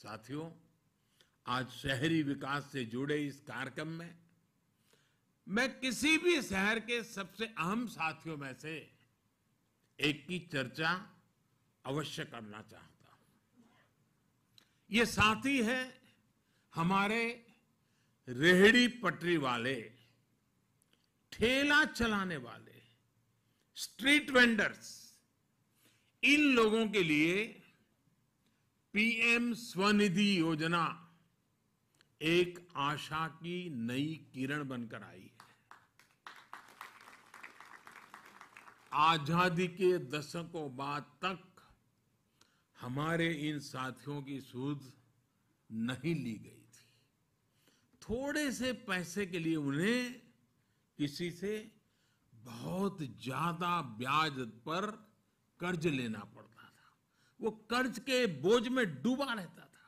साथियों आज शहरी विकास से जुड़े इस कार्यक्रम में मैं किसी भी शहर के सबसे अहम साथियों में से एक की चर्चा अवश्य करना चाहता हूं ये साथी है हमारे रेहड़ी पटरी वाले ठेला चलाने वाले स्ट्रीट वेंडर्स इन लोगों के लिए पीएम स्वनिधि योजना एक आशा की नई किरण बनकर आई है आजादी के दशकों बाद तक हमारे इन साथियों की सूद नहीं ली गई थी थोड़े से पैसे के लिए उन्हें किसी से बहुत ज्यादा ब्याज पर कर्ज लेना पड़ता वो कर्ज के बोझ में डूबा रहता था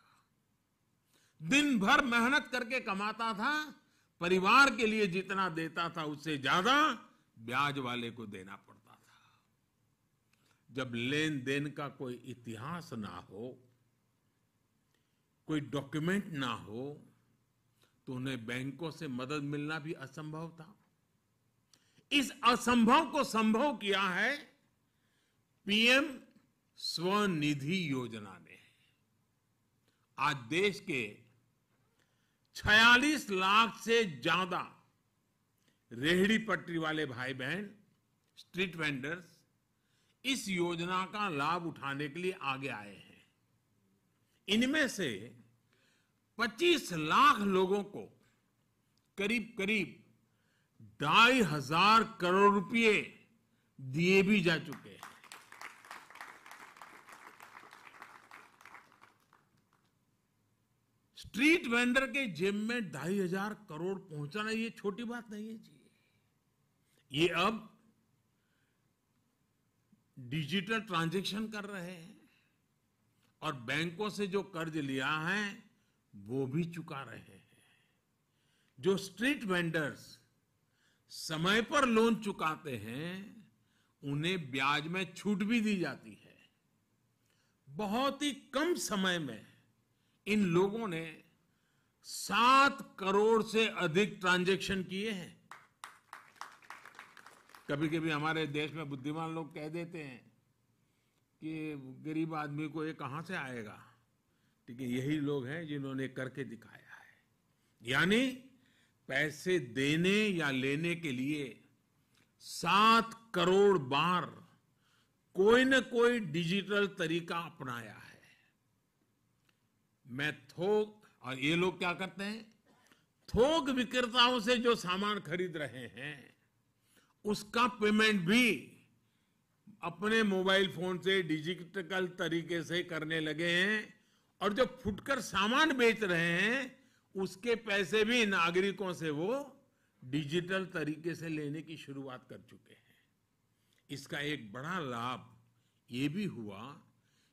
दिन भर मेहनत करके कमाता था परिवार के लिए जितना देता था उससे ज्यादा ब्याज वाले को देना पड़ता था जब लेन देन का कोई इतिहास ना हो कोई डॉक्यूमेंट ना हो तो उन्हें बैंकों से मदद मिलना भी असंभव था इस असंभव को संभव किया है पीएम स्वनिधि योजना ने आज देश के 46 लाख से ज्यादा रेहड़ी पटरी वाले भाई बहन स्ट्रीट वेंडर्स इस योजना का लाभ उठाने के लिए आगे आए हैं इनमें से 25 लाख लोगों को करीब करीब ढाई हजार करोड़ रुपए दिए भी जा चुके हैं स्ट्रीट वेंडर के जेब में ढाई हजार करोड़ पहुंचाना ये छोटी बात नहीं है जी ये अब डिजिटल ट्रांजैक्शन कर रहे हैं और बैंकों से जो कर्ज लिया है वो भी चुका रहे हैं जो स्ट्रीट वेंडर्स समय पर लोन चुकाते हैं उन्हें ब्याज में छूट भी दी जाती है बहुत ही कम समय में इन लोगों ने सात करोड़ से अधिक ट्रांजैक्शन किए हैं कभी कभी हमारे देश में बुद्धिमान लोग कह देते हैं कि गरीब आदमी को ये कहां से आएगा ठीक है यही लोग हैं जिन्होंने करके दिखाया है यानी पैसे देने या लेने के लिए सात करोड़ बार कोई न कोई डिजिटल तरीका अपनाया है मैं थोक और ये लोग क्या करते हैं थोक विक्रेताओं से जो सामान खरीद रहे हैं उसका पेमेंट भी अपने मोबाइल फोन से डिजिटल तरीके से करने लगे हैं और जो फुटकर सामान बेच रहे हैं उसके पैसे भी नागरिकों से वो डिजिटल तरीके से लेने की शुरुआत कर चुके हैं इसका एक बड़ा लाभ ये भी हुआ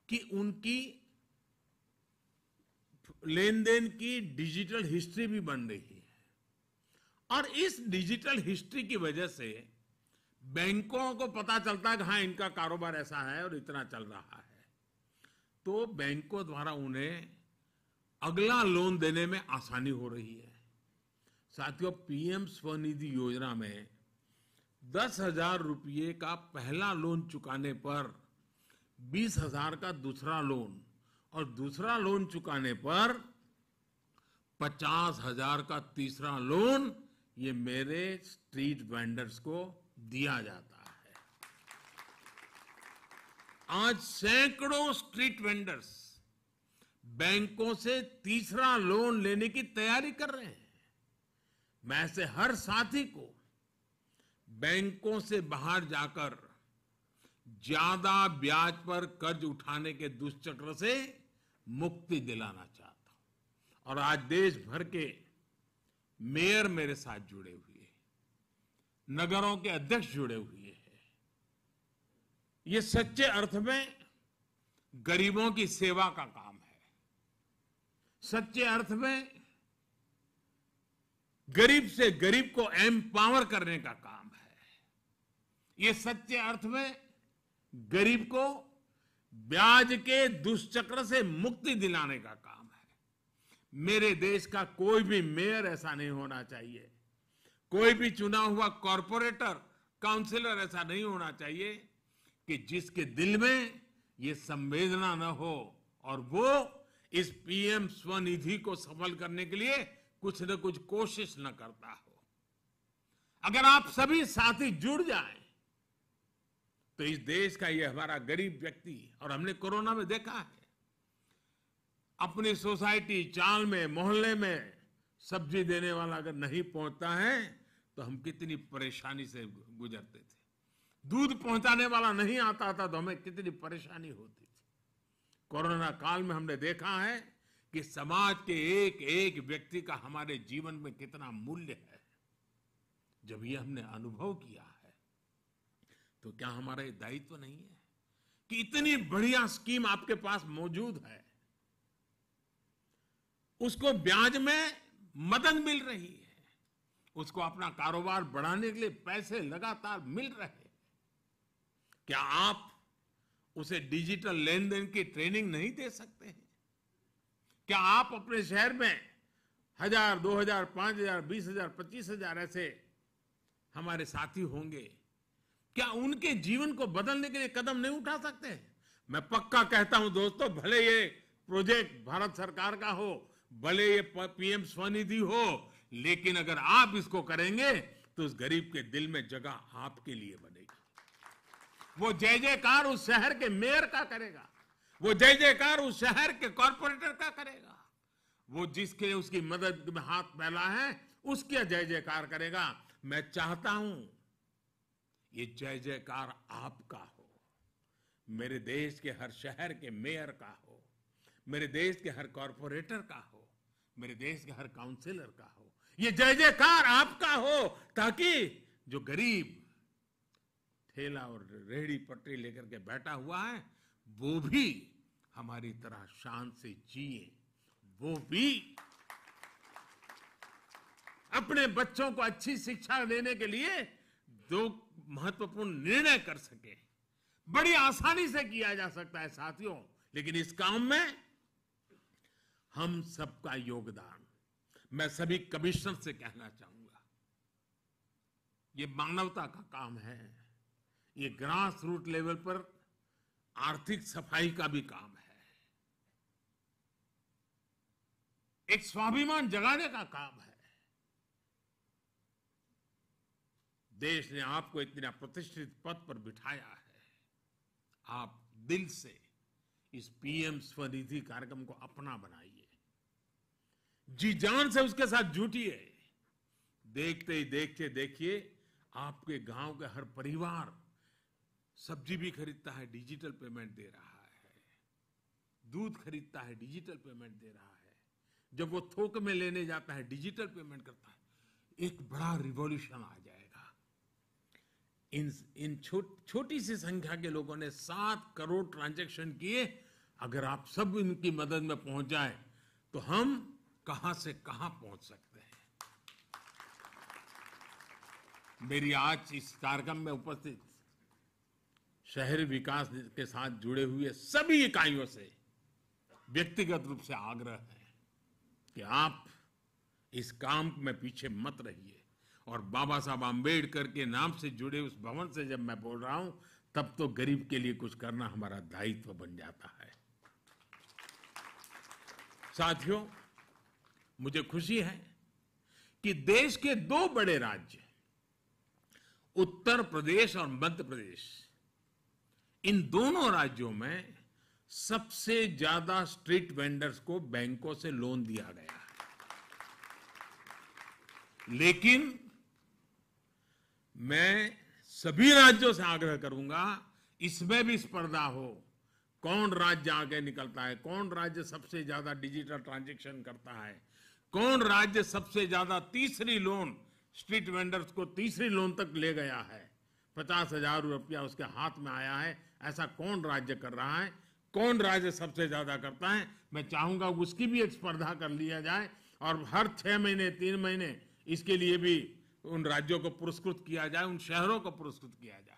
कि उनकी लेन देन की डिजिटल हिस्ट्री भी बन रही है और इस डिजिटल हिस्ट्री की वजह से बैंकों को पता चलता है कि हाँ इनका कारोबार ऐसा है और इतना चल रहा है तो बैंकों द्वारा उन्हें अगला लोन देने में आसानी हो रही है साथियों पीएम स्वनिधि योजना में दस हजार रुपये का पहला लोन चुकाने पर बीस हजार का दूसरा लोन और दूसरा लोन चुकाने पर पचास हजार का तीसरा लोन ये मेरे स्ट्रीट वेंडर्स को दिया जाता है आज सैकड़ों स्ट्रीट वेंडर्स बैंकों से तीसरा लोन लेने की तैयारी कर रहे हैं मैं ऐसे हर साथी को बैंकों से बाहर जाकर ज्यादा ब्याज पर कर्ज उठाने के दुष्चक्र से मुक्ति दिलाना चाहता हूं और आज देश भर के मेयर मेरे साथ जुड़े हुए हैं नगरों के अध्यक्ष जुड़े हुए हैं ये सच्चे अर्थ में गरीबों की सेवा का काम है सच्चे अर्थ में गरीब से गरीब को एम्पावर करने का काम है ये सच्चे अर्थ में गरीब को ब्याज के दुष्चक्र से मुक्ति दिलाने का काम है मेरे देश का कोई भी मेयर ऐसा नहीं होना चाहिए कोई भी चुना हुआ कॉरपोरेटर काउंसिलर ऐसा नहीं होना चाहिए कि जिसके दिल में ये संवेदना न हो और वो इस पीएम स्वनिधि को सफल करने के लिए कुछ न कुछ कोशिश न करता हो अगर आप सभी साथी जुड़ जाए तो इस देश का ये हमारा गरीब व्यक्ति और हमने कोरोना में देखा है अपनी सोसाइटी चाल में मोहल्ले में सब्जी देने वाला अगर नहीं पहुंचता है तो हम कितनी परेशानी से गुजरते थे दूध पहुंचाने वाला नहीं आता था तो हमें कितनी परेशानी होती थी कोरोना काल में हमने देखा है कि समाज के एक एक व्यक्ति का हमारे जीवन में कितना मूल्य है जब ये हमने अनुभव किया तो क्या हमारा ये दायित्व नहीं है कि इतनी बढ़िया स्कीम आपके पास मौजूद है उसको ब्याज में मदद मिल रही है उसको अपना कारोबार बढ़ाने के लिए पैसे लगातार मिल रहे क्या आप उसे डिजिटल लेन देन की ट्रेनिंग नहीं दे सकते हैं क्या आप अपने शहर में हजार दो हजार पांच हजार बीस हजार पच्चीस हजार ऐसे हमारे साथी होंगे क्या उनके जीवन को बदलने के लिए कदम नहीं उठा सकते मैं पक्का कहता हूं दोस्तों भले ये प्रोजेक्ट भारत सरकार का हो भले ये पीएम स्वनिधि हो लेकिन अगर आप इसको करेंगे तो उस गरीब के दिल में जगह आपके लिए बनेगी वो जय जयकार उस शहर के मेयर का करेगा वो जय जयकार उस शहर के कॉरपोरेटर का करेगा वो जिसके उसकी मदद में हाथ फैला है उसके जय जयकार करेगा मैं चाहता हूं ये जय जयकार आपका हो मेरे देश के हर शहर के मेयर का हो मेरे देश के हर कॉरपोरेटर का हो मेरे देश के हर काउंसिलर का हो ये जय जयकार आपका हो ताकि जो गरीब ठेला और रेहड़ी पटरी लेकर के बैठा हुआ है वो भी हमारी तरह शान से जिए वो भी अपने बच्चों को अच्छी शिक्षा देने के लिए दो महत्वपूर्ण निर्णय कर सके बड़ी आसानी से किया जा सकता है साथियों लेकिन इस काम में हम सबका योगदान मैं सभी कमिश्नर से कहना चाहूंगा ये मानवता का काम है ये ग्रास रूट लेवल पर आर्थिक सफाई का भी काम है एक स्वाभिमान जगाने का काम है देश ने आपको इतना प्रतिष्ठित पद पर बिठाया है आप दिल से इस पीएम स्वनिधि कार्यक्रम को अपना बनाइए जी जान से उसके साथ जुटिए देखते ही देखते देखिए आपके गांव के हर परिवार सब्जी भी खरीदता है डिजिटल पेमेंट दे रहा है दूध खरीदता है डिजिटल पेमेंट दे रहा है जब वो थोक में लेने जाता है डिजिटल पेमेंट करता है एक बड़ा रिवॉल्यूशन आ जाए इन इन छोटी सी संख्या के लोगों ने सात करोड़ ट्रांजैक्शन किए अगर आप सब इनकी मदद में पहुंच जाए तो हम कहां से कहां पहुंच सकते हैं मेरी आज इस कार्यक्रम में उपस्थित शहरी विकास के साथ जुड़े हुए सभी इकाइयों से व्यक्तिगत रूप से आग्रह है कि आप इस काम में पीछे मत रहिए और बाबा साहब आम्बेडकर के नाम से जुड़े उस भवन से जब मैं बोल रहा हूं तब तो गरीब के लिए कुछ करना हमारा दायित्व बन जाता है साथियों मुझे खुशी है कि देश के दो बड़े राज्य उत्तर प्रदेश और मध्य प्रदेश इन दोनों राज्यों में सबसे ज्यादा स्ट्रीट वेंडर्स को बैंकों से लोन दिया गया है लेकिन मैं सभी राज्यों से आग्रह करूंगा इसमें भी स्पर्धा हो कौन राज्य आगे निकलता है कौन राज्य सबसे ज्यादा डिजिटल ट्रांजेक्शन करता है कौन राज्य सबसे ज्यादा तीसरी लोन स्ट्रीट वेंडर्स को तीसरी लोन तक ले गया है पचास हजार रुपया उसके हाथ में आया है ऐसा कौन राज्य कर रहा है कौन राज्य सबसे ज्यादा करता है मैं चाहूंगा उसकी भी एक स्पर्धा कर लिया जाए और हर छह महीने तीन महीने इसके लिए भी उन राज्यों को पुरस्कृत किया जाए उन शहरों को पुरस्कृत किया जाए